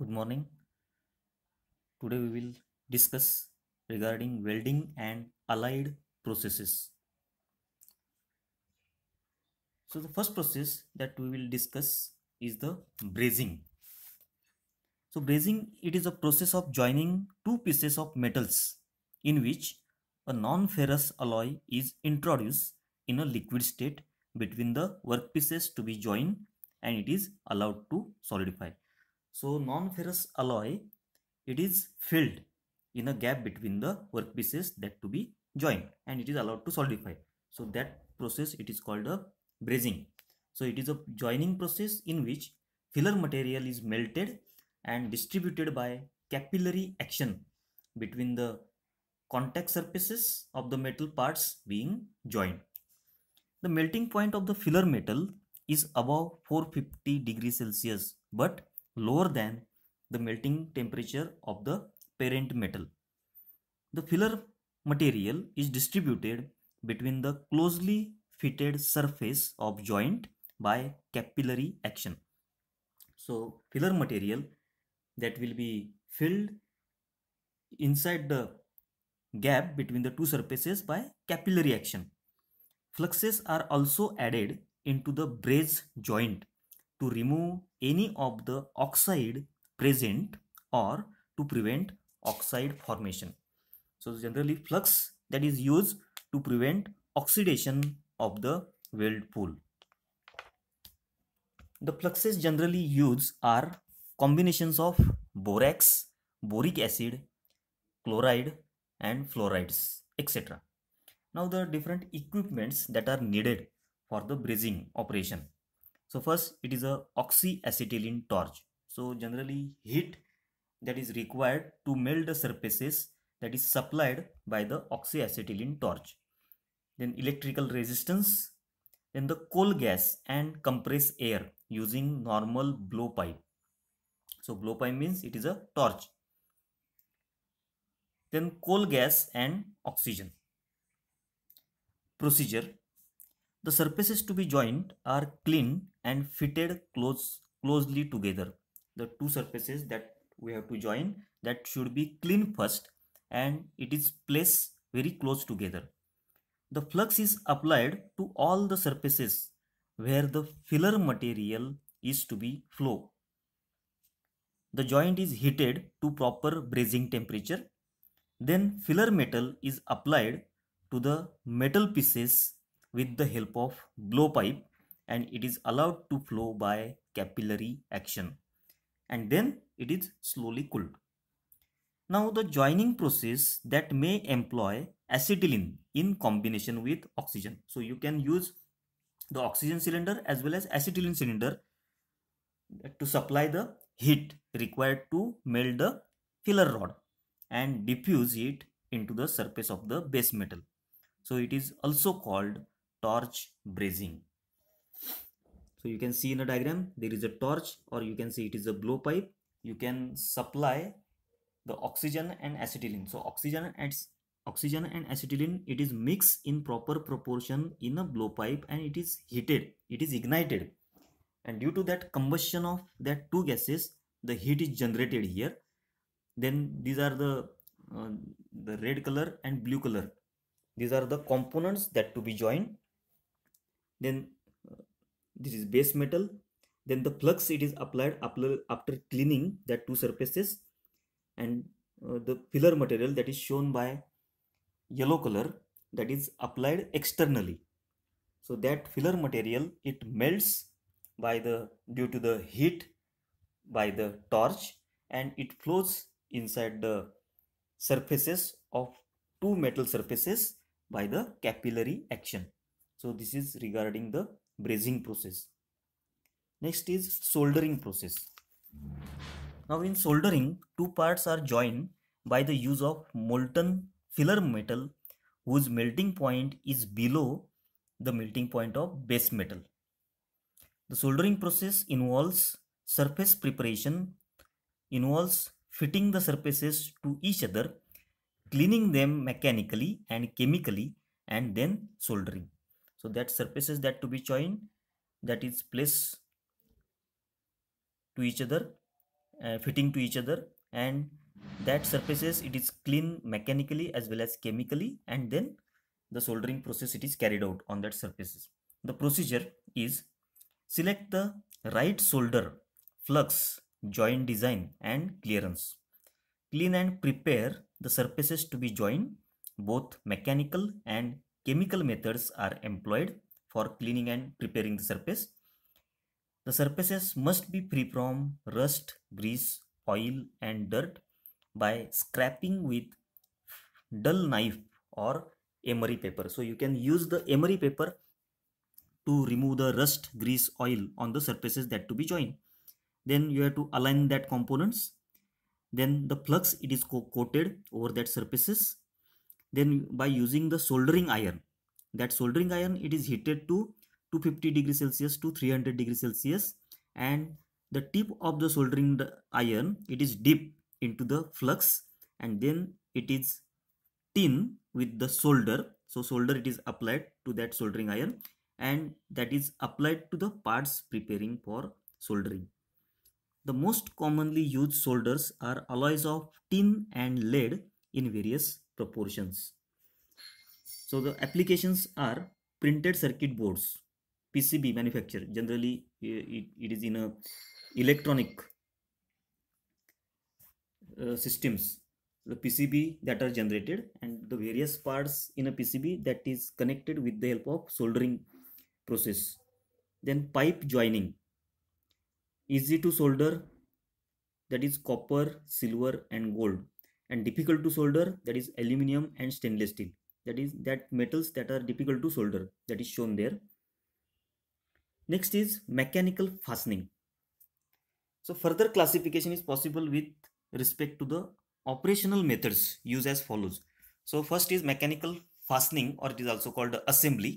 good morning today we will discuss regarding welding and allied processes so the first process that we will discuss is the brazing so brazing it is a process of joining two pieces of metals in which a non-ferrous alloy is introduced in a liquid state between the workpieces to be joined and it is allowed to solidify so non-ferrous alloy, it is filled in a gap between the workpieces that to be joined and it is allowed to solidify. So that process it is called a brazing. So it is a joining process in which filler material is melted and distributed by capillary action between the contact surfaces of the metal parts being joined. The melting point of the filler metal is above 450 degrees Celsius but lower than the melting temperature of the parent metal. The filler material is distributed between the closely fitted surface of joint by capillary action. So filler material that will be filled inside the gap between the two surfaces by capillary action. Fluxes are also added into the brace joint to remove any of the oxide present or to prevent oxide formation. So generally flux that is used to prevent oxidation of the weld pool. The fluxes generally used are combinations of borax, boric acid, chloride and fluorides etc. Now the different equipments that are needed for the brazing operation. So first it is a oxyacetylene torch. So generally heat that is required to melt the surfaces that is supplied by the oxyacetylene torch. Then electrical resistance, then the coal gas and compress air using normal blowpipe. So blowpipe means it is a torch. Then coal gas and oxygen. Procedure the surfaces to be joined are clean and fitted close, closely together. The two surfaces that we have to join that should be clean first and it is placed very close together. The flux is applied to all the surfaces where the filler material is to be flow. The joint is heated to proper brazing temperature. Then filler metal is applied to the metal pieces with the help of blowpipe and it is allowed to flow by capillary action and then it is slowly cooled. Now the joining process that may employ acetylene in combination with oxygen. So you can use the oxygen cylinder as well as acetylene cylinder to supply the heat required to melt the filler rod and diffuse it into the surface of the base metal. So it is also called torch brazing. So you can see in the diagram, there is a torch or you can see it is a blowpipe. You can supply the oxygen and acetylene. So oxygen and oxygen and acetylene, it is mixed in proper proportion in a blowpipe and it is heated, it is ignited. And due to that combustion of that two gases, the heat is generated here. Then these are the, uh, the red color and blue color. These are the components that to be joined then uh, this is base metal then the flux it is applied after cleaning that two surfaces and uh, the filler material that is shown by yellow color that is applied externally so that filler material it melts by the due to the heat by the torch and it flows inside the surfaces of two metal surfaces by the capillary action so this is regarding the brazing process. Next is soldering process. Now in soldering, two parts are joined by the use of molten filler metal whose melting point is below the melting point of base metal. The soldering process involves surface preparation, involves fitting the surfaces to each other, cleaning them mechanically and chemically, and then soldering so that surfaces that to be joined that is place to each other uh, fitting to each other and that surfaces it is clean mechanically as well as chemically and then the soldering process it is carried out on that surfaces the procedure is select the right solder flux joint design and clearance clean and prepare the surfaces to be joined both mechanical and Chemical methods are employed for cleaning and preparing the surface. The surfaces must be free from rust, grease, oil and dirt by scraping with dull knife or emery paper. So you can use the emery paper to remove the rust, grease, oil on the surfaces that to be joined. Then you have to align that components. Then the flux it is co coated over that surfaces then by using the soldering iron that soldering iron it is heated to 250 degree celsius to 300 degree celsius and the tip of the soldering iron it is dipped into the flux and then it is tin with the solder so solder it is applied to that soldering iron and that is applied to the parts preparing for soldering the most commonly used solders are alloys of tin and lead in various proportions. So the applications are printed circuit boards, PCB manufacture. Generally, it, it is in a electronic uh, systems. The PCB that are generated and the various parts in a PCB that is connected with the help of soldering process. Then pipe joining. Easy to solder that is copper, silver and gold and difficult to solder that is aluminium and stainless steel that is that metals that are difficult to solder that is shown there next is mechanical fastening so further classification is possible with respect to the operational methods used as follows so first is mechanical fastening or it is also called assembly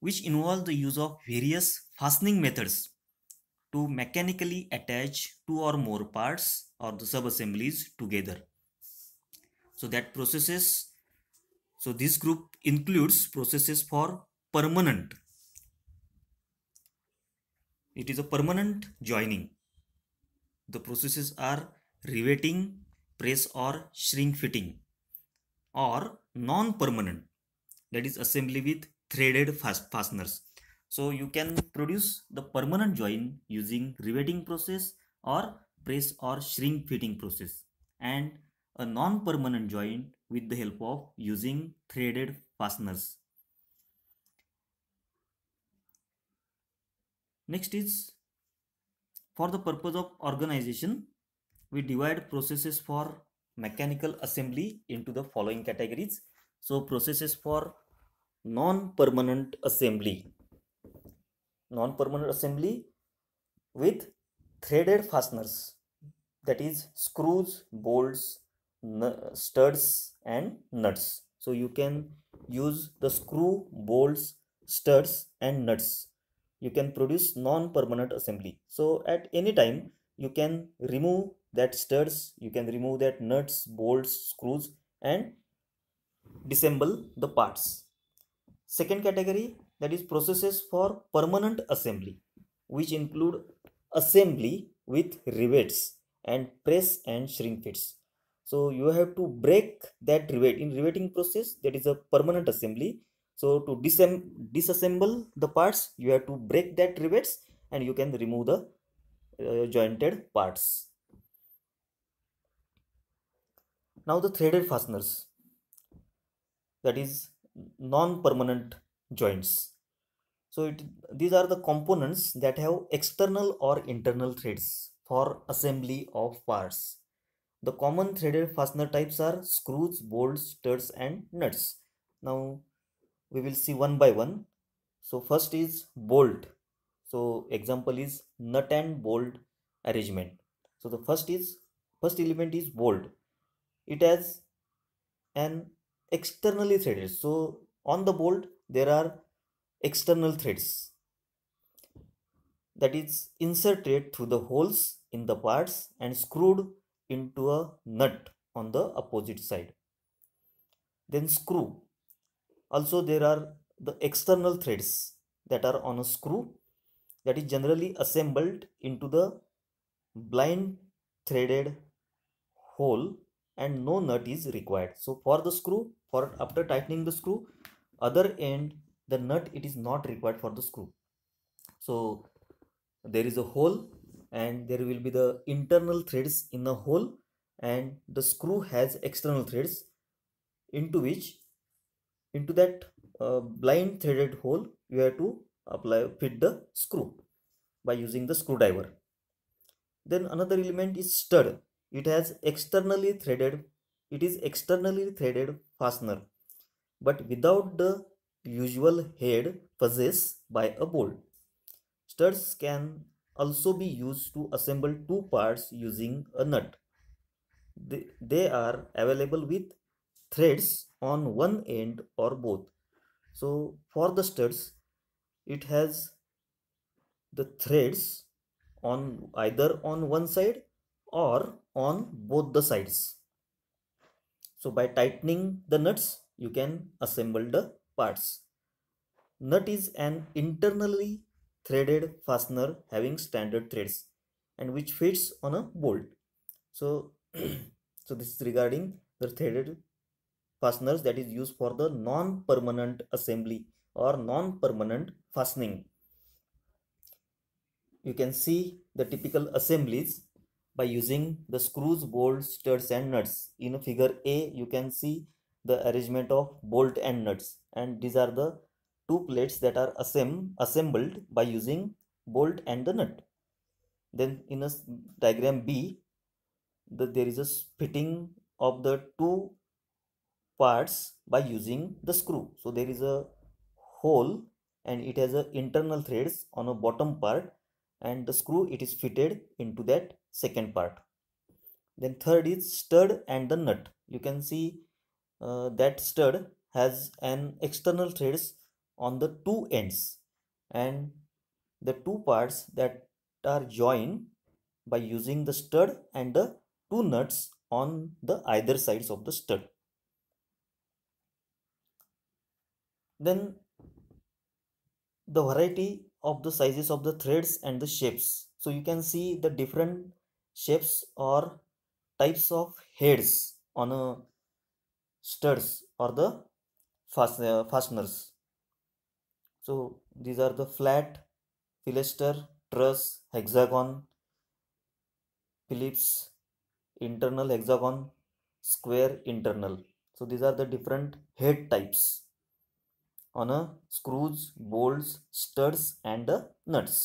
which involves the use of various fastening methods to mechanically attach two or more parts or the sub assemblies together so that processes so this group includes processes for permanent it is a permanent joining the processes are riveting press or shrink fitting or non-permanent that is assembly with threaded fast fasteners so you can produce the permanent join using riveting process or press or shrink fitting process and a non-permanent joint with the help of using threaded fasteners. Next is for the purpose of organization, we divide processes for mechanical assembly into the following categories. So processes for non-permanent assembly, non-permanent assembly with threaded fasteners that is screws, bolts, studs and nuts so you can use the screw bolts studs and nuts you can produce non-permanent assembly so at any time you can remove that studs you can remove that nuts bolts screws and disassemble the parts second category that is processes for permanent assembly which include assembly with rivets and press and shrink fits so you have to break that rivet in riveting process that is a permanent assembly so to disassemble the parts you have to break that rivets and you can remove the uh, jointed parts now the threaded fasteners that is non-permanent joints so it, these are the components that have external or internal threads for assembly of parts the common threaded fastener types are screws, bolts, studs and nuts. Now we will see one by one. So first is bolt. So example is nut and bolt arrangement. So the first is first element is bolt. It has an externally threaded. So on the bolt there are external threads that is inserted through the holes in the parts and screwed into a nut on the opposite side then screw also there are the external threads that are on a screw that is generally assembled into the blind threaded hole and no nut is required so for the screw for after tightening the screw other end the nut it is not required for the screw so there is a hole and there will be the internal threads in the hole and the screw has external threads into which into that uh, blind threaded hole you have to apply fit the screw by using the screwdriver then another element is stud it has externally threaded it is externally threaded fastener but without the usual head possessed by a bolt studs can also be used to assemble two parts using a nut. They are available with threads on one end or both. So for the studs, it has the threads on either on one side or on both the sides. So by tightening the nuts, you can assemble the parts. Nut is an internally threaded fastener having standard threads and which fits on a bolt so so this is regarding the threaded fasteners that is used for the non-permanent assembly or non-permanent fastening you can see the typical assemblies by using the screws bolts studs and nuts in figure a you can see the arrangement of bolt and nuts and these are the two plates that are assemb assembled by using bolt and the nut. Then in a diagram B, the, there is a fitting of the two parts by using the screw. So there is a hole and it has a internal threads on a bottom part and the screw it is fitted into that second part. Then third is stud and the nut. You can see uh, that stud has an external threads on the two ends and the two parts that are joined by using the stud and the two nuts on the either sides of the stud. Then the variety of the sizes of the threads and the shapes. So you can see the different shapes or types of heads on a studs or the uh, fasteners so these are the flat pilaster truss hexagon phillips internal hexagon square internal so these are the different head types on a screws bolts studs and the nuts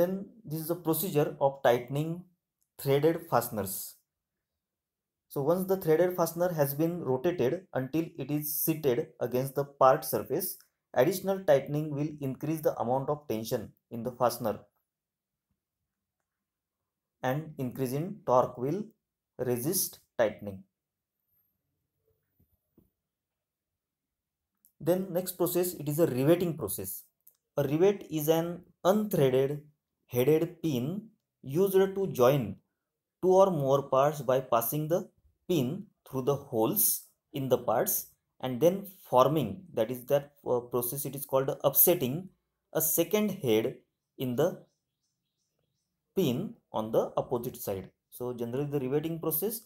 then this is the procedure of tightening threaded fasteners so once the threaded fastener has been rotated until it is seated against the part surface, additional tightening will increase the amount of tension in the fastener and increase in torque will resist tightening. Then next process it is a riveting process. A rivet is an unthreaded headed pin used to join two or more parts by passing the pin through the holes in the parts and then forming that is that uh, process it is called upsetting a second head in the pin on the opposite side so generally the riveting process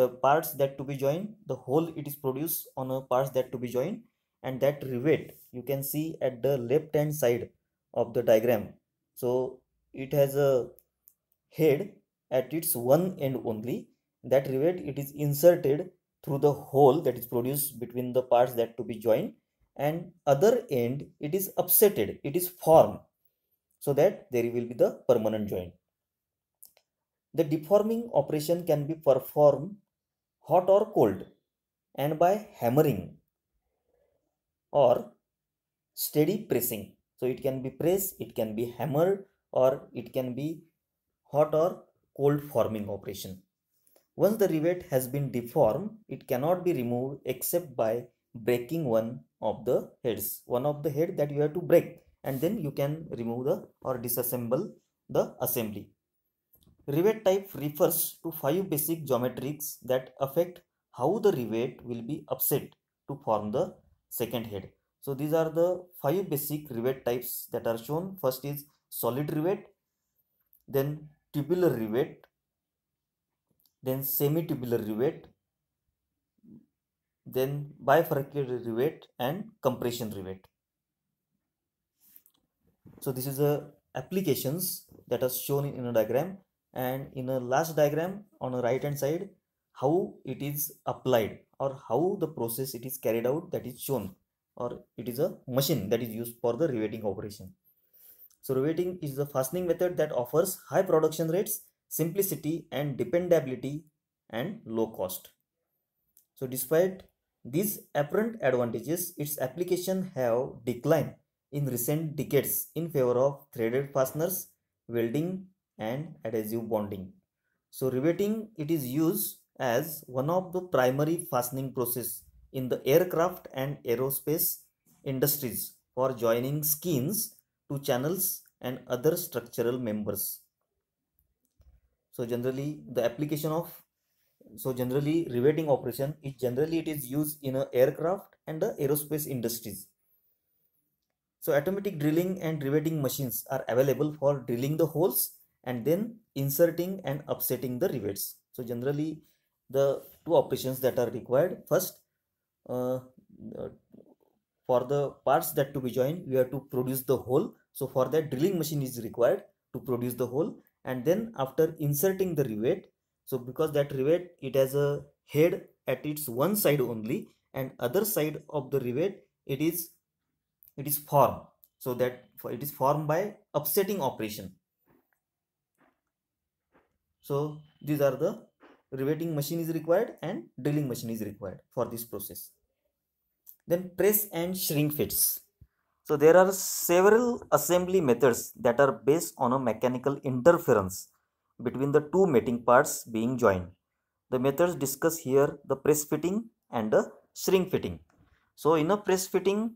the parts that to be joined the hole it is produced on a parts that to be joined and that rivet you can see at the left hand side of the diagram so it has a head at its one end only that rivet it is inserted through the hole that is produced between the parts that to be joined and other end it is upsetted it is formed so that there will be the permanent joint the deforming operation can be performed hot or cold and by hammering or steady pressing so it can be pressed it can be hammered or it can be hot or cold forming operation once the rivet has been deformed, it cannot be removed except by breaking one of the heads, one of the head that you have to break and then you can remove the or disassemble the assembly. Rivet type refers to five basic geometrics that affect how the rivet will be upset to form the second head. So these are the five basic rivet types that are shown. First is solid rivet, then tubular rivet, then semitubular rivet, then bifurcated rivet and compression rivet. So this is the applications that are shown in a diagram and in a last diagram on the right hand side how it is applied or how the process it is carried out that is shown or it is a machine that is used for the riveting operation. So riveting is the fastening method that offers high production rates simplicity and dependability and low cost. So despite these apparent advantages, its application have declined in recent decades in favor of threaded fasteners, welding and adhesive bonding. So riveting it is used as one of the primary fastening process in the aircraft and aerospace industries for joining skins to channels and other structural members so generally the application of so generally riveting operation is generally it is used in a aircraft and the aerospace industries so automatic drilling and riveting machines are available for drilling the holes and then inserting and upsetting the rivets so generally the two operations that are required first uh, for the parts that to be joined we have to produce the hole so for that drilling machine is required to produce the hole and then after inserting the rivet so because that rivet it has a head at its one side only and other side of the rivet it is it is formed so that it is formed by upsetting operation so these are the riveting machine is required and drilling machine is required for this process then press and shrink fits so there are several assembly methods that are based on a mechanical interference between the two mating parts being joined. The methods discussed here the press fitting and the string fitting. So in a press fitting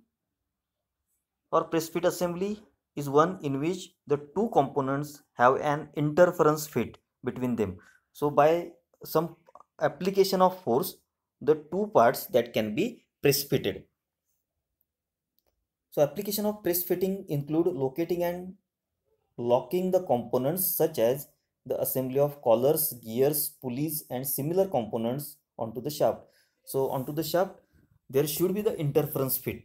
or press fit assembly is one in which the two components have an interference fit between them. So by some application of force the two parts that can be press fitted so application of press fitting include locating and locking the components such as the assembly of collars, gears, pulleys and similar components onto the shaft. So onto the shaft there should be the interference fit.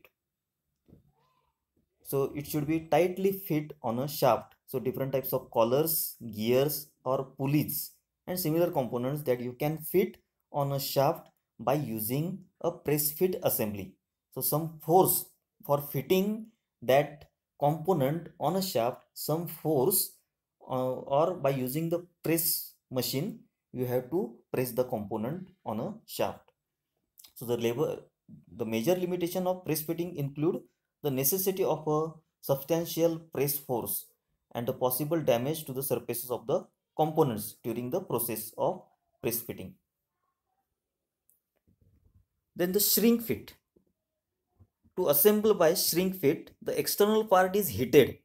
So it should be tightly fit on a shaft. So different types of collars, gears or pulleys and similar components that you can fit on a shaft by using a press fit assembly. So some force for fitting that component on a shaft some force uh, or by using the press machine you have to press the component on a shaft so the labor the major limitation of press fitting include the necessity of a substantial press force and the possible damage to the surfaces of the components during the process of press fitting then the shrink fit to assemble by shrink fit, the external part is heated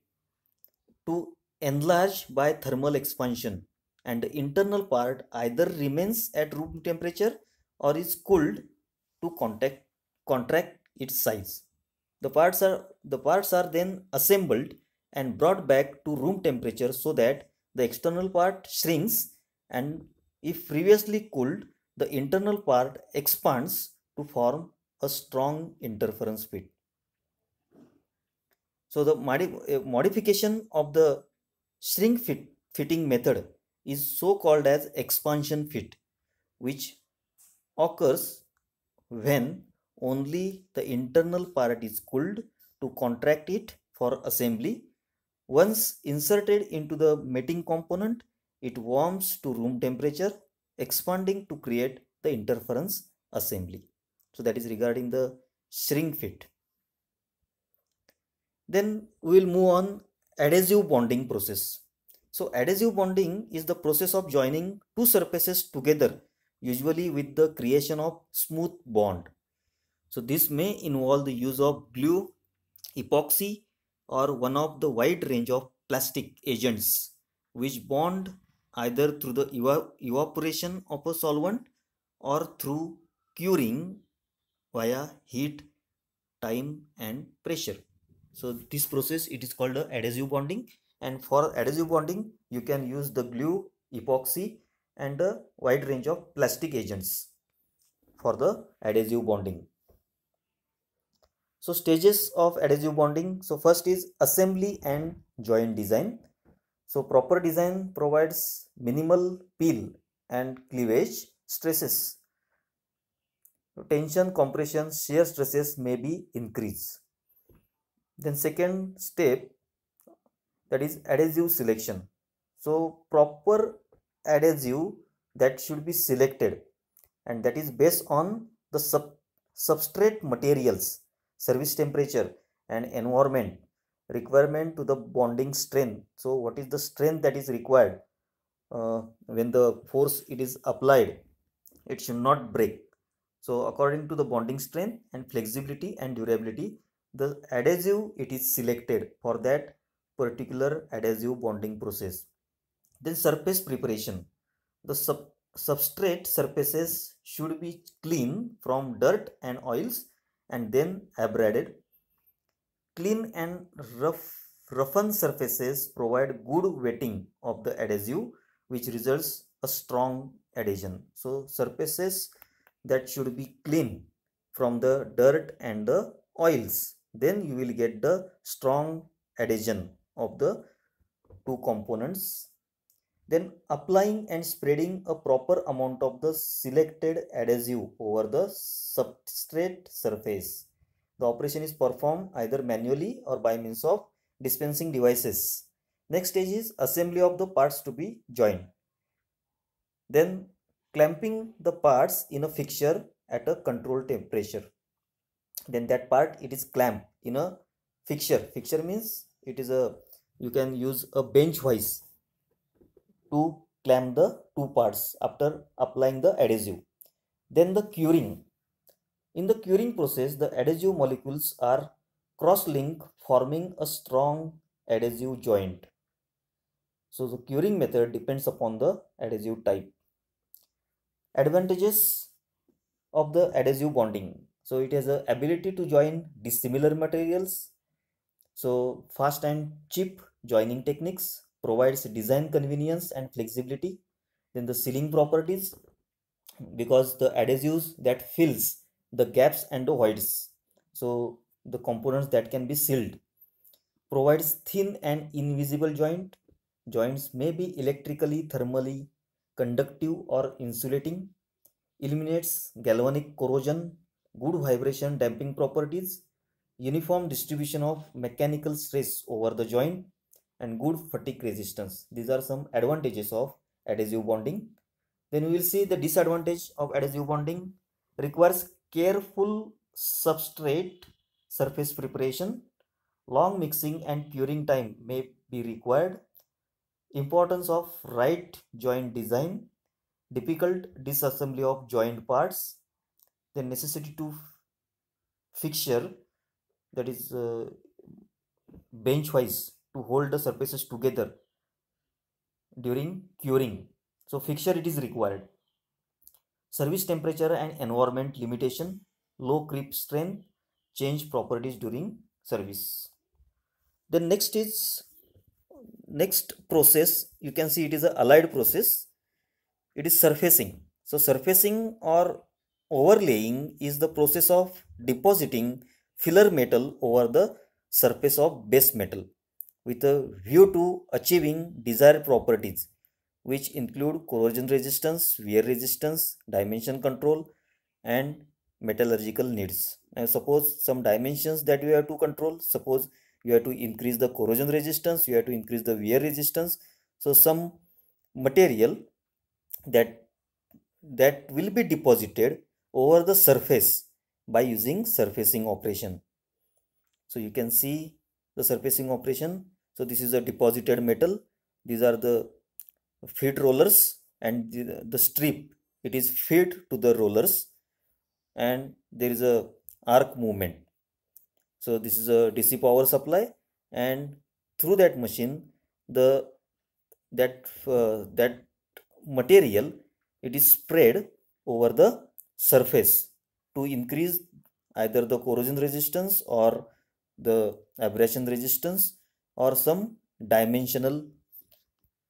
to enlarge by thermal expansion and the internal part either remains at room temperature or is cooled to contact, contract its size. The parts, are, the parts are then assembled and brought back to room temperature so that the external part shrinks and if previously cooled, the internal part expands to form a strong interference fit. So the modi eh, modification of the shrink fit fitting method is so called as expansion fit which occurs when only the internal part is cooled to contract it for assembly. Once inserted into the mating component, it warms to room temperature, expanding to create the interference assembly so that is regarding the shrink fit then we will move on adhesive bonding process so adhesive bonding is the process of joining two surfaces together usually with the creation of smooth bond so this may involve the use of glue epoxy or one of the wide range of plastic agents which bond either through the evaporation of a solvent or through curing via heat, time and pressure. So this process it is called adhesive bonding and for adhesive bonding you can use the glue, epoxy and a wide range of plastic agents for the adhesive bonding. So stages of adhesive bonding. So first is assembly and joint design. So proper design provides minimal peel and cleavage stresses tension, compression, shear stresses may be increased. Then second step that is adhesive selection. So proper adhesive that should be selected and that is based on the sub substrate materials, service temperature and environment requirement to the bonding strength. So what is the strength that is required uh, when the force it is applied? It should not break so according to the bonding strength and flexibility and durability, the adhesive it is selected for that particular adhesive bonding process. Then surface preparation. The sub substrate surfaces should be clean from dirt and oils and then abraded. Clean and rough roughened surfaces provide good wetting of the adhesive which results a strong adhesion. So surfaces that should be clean from the dirt and the oils then you will get the strong adhesion of the two components then applying and spreading a proper amount of the selected adhesive over the substrate surface the operation is performed either manually or by means of dispensing devices next stage is assembly of the parts to be joined then clamping the parts in a fixture at a controlled temperature then that part it is clamped in a fixture fixture means it is a you can use a bench hoist to clamp the two parts after applying the adhesive then the curing in the curing process the adhesive molecules are cross-linked forming a strong adhesive joint so the curing method depends upon the adhesive type advantages of the adhesive bonding so it has the ability to join dissimilar materials so fast and cheap joining techniques provides design convenience and flexibility then the sealing properties because the adhesives that fills the gaps and the voids so the components that can be sealed provides thin and invisible joint joints may be electrically thermally conductive or insulating, eliminates galvanic corrosion, good vibration damping properties, uniform distribution of mechanical stress over the joint and good fatigue resistance. These are some advantages of adhesive bonding. Then we will see the disadvantage of adhesive bonding requires careful substrate surface preparation, long mixing and curing time may be required importance of right joint design difficult disassembly of joint parts the necessity to fixture that is uh, bench wise to hold the surfaces together during curing so fixture it is required service temperature and environment limitation low creep strength change properties during service the next is next process you can see it is a allied process it is surfacing so surfacing or overlaying is the process of depositing filler metal over the surface of base metal with a view to achieving desired properties which include corrosion resistance, wear resistance, dimension control and metallurgical needs. Now suppose some dimensions that we have to control, suppose you have to increase the corrosion resistance you have to increase the wear resistance so some material that that will be deposited over the surface by using surfacing operation so you can see the surfacing operation so this is a deposited metal these are the feed rollers and the, the strip it is fed to the rollers and there is a arc movement so this is a DC power supply and through that machine the that uh, that material it is spread over the surface to increase either the corrosion resistance or the abrasion resistance or some dimensional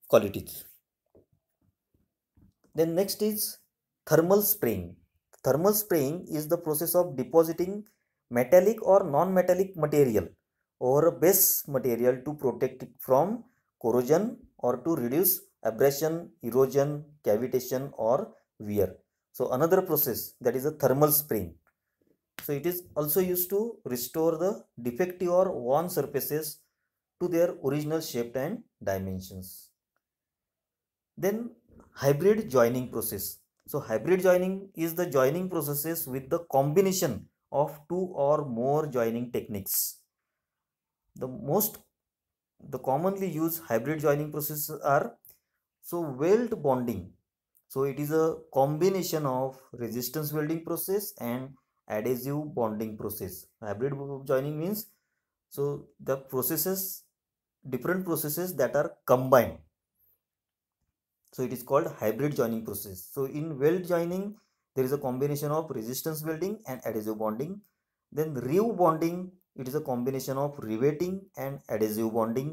qualities. Then next is thermal spraying. Thermal spraying is the process of depositing metallic or non-metallic material or base material to protect it from corrosion or to reduce abrasion erosion cavitation or wear so another process that is a thermal spring. so it is also used to restore the defective or worn surfaces to their original shape and dimensions then hybrid joining process so hybrid joining is the joining processes with the combination of two or more joining techniques. The most the commonly used hybrid joining processes are so weld bonding. So it is a combination of resistance welding process and adhesive bonding process. Hybrid joining means so the processes different processes that are combined so it is called hybrid joining process so in weld joining there is a combination of resistance welding and adhesive bonding then rivet bonding it is a combination of riveting and adhesive bonding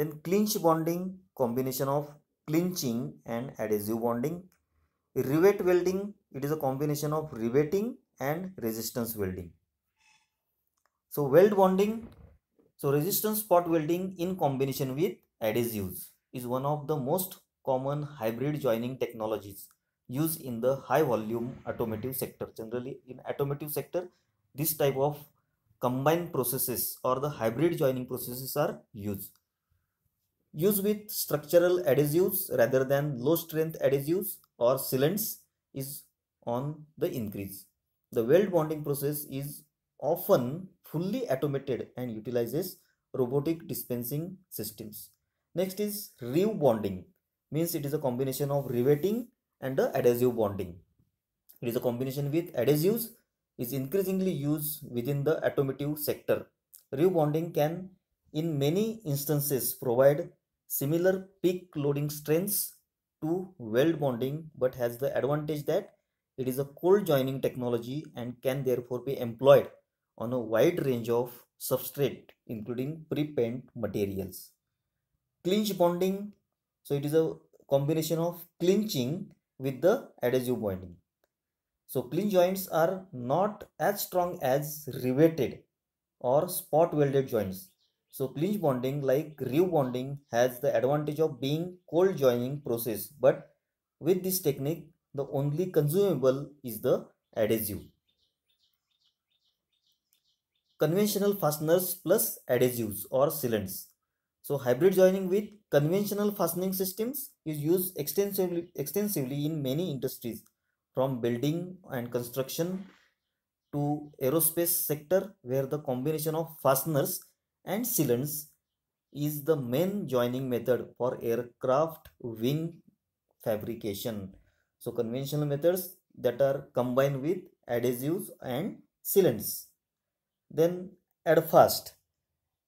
then clinch bonding combination of clinching and adhesive bonding rivet welding it is a combination of riveting and resistance welding so weld bonding so resistance spot welding in combination with adhesives is one of the most common hybrid joining technologies used in the high volume automotive sector. Generally in automotive sector, this type of combined processes or the hybrid joining processes are used. Used with structural adhesives rather than low strength adhesives or sealants is on the increase. The weld bonding process is often fully automated and utilizes robotic dispensing systems. Next is rivet bonding means it is a combination of riveting and the adhesive bonding. It is a combination with adhesives is increasingly used within the automotive sector. Rebonding can in many instances provide similar peak loading strengths to weld bonding but has the advantage that it is a cold joining technology and can therefore be employed on a wide range of substrate including pre-paint materials. Clinch bonding, so it is a combination of clinching with the adhesive bonding. So clean joints are not as strong as riveted or spot welded joints. So clinch bonding like reeve bonding has the advantage of being cold joining process but with this technique the only consumable is the adhesive. Conventional fasteners plus adhesives or sealants. So hybrid joining with conventional fastening systems is used extensively, extensively in many industries from building and construction to aerospace sector where the combination of fasteners and sealants is the main joining method for aircraft wing fabrication. So conventional methods that are combined with adhesives and sealants. Then add fast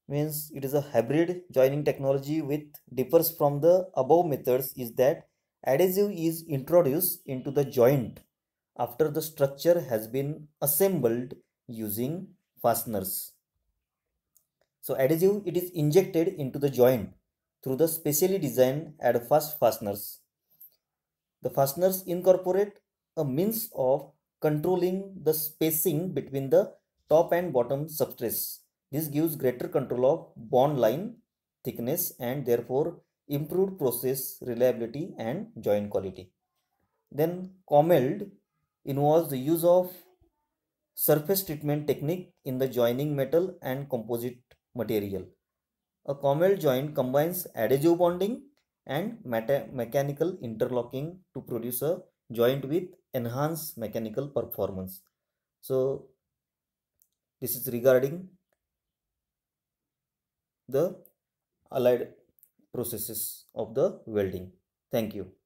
means it is a hybrid joining technology which differs from the above methods is that adhesive is introduced into the joint after the structure has been assembled using fasteners. So adhesive it is injected into the joint through the specially designed adfast fasteners. The fasteners incorporate a means of controlling the spacing between the top and bottom substrates this gives greater control of bond line thickness and therefore improved process reliability and joint quality. Then COMELD involves the use of surface treatment technique in the joining metal and composite material. A COMELD joint combines adhesive bonding and mechanical interlocking to produce a joint with enhanced mechanical performance. So this is regarding the allied processes of the welding thank you